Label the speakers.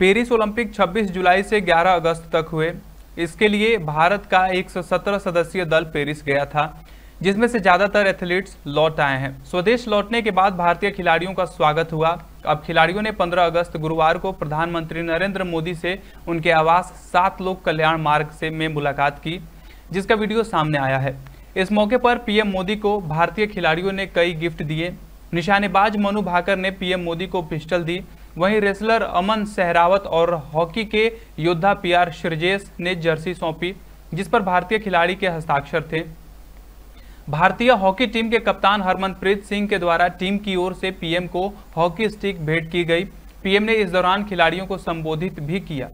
Speaker 1: Paris Olympic 26 जुलाई से 11 अगस्त तक हुए इसके लिए भारत का 117 सदस्यीय दल पेरिस गया था जिसमें से ज़्यादातर एथलीट्स लौट आए हैं स्वदेश लौटने के बाद भारतीय खिलाड़ियों का स्वागत हुआ अब खिलाड़ियों ने 15 अगस्त गुरुवार को प्रधानमंत्री नरेंद्र मोदी से उनके आवास सात लोक कल्याण मार्ग से में मुलाकात की जिसका वीडियो सामने आया है इस मौके पर पीएम मोदी को भारतीय खिलाड़ियों ने कई गिफ्ट दिए निशानेबाज मनु भाकर ने पीएम मोदी को पिस्टल दी वहीं रेसलर अमन सहरावत और हॉकी के योद्धा पीआर श्रजेश ने जर्सी सौंपी जिस पर भारतीय खिलाड़ी के हस्ताक्षर थे भारतीय हॉकी टीम के कप्तान हरमनप्रीत सिंह के द्वारा टीम की ओर से पीएम को हॉकी स्टिक भेंट की गई पीएम ने इस दौरान खिलाड़ियों को संबोधित भी किया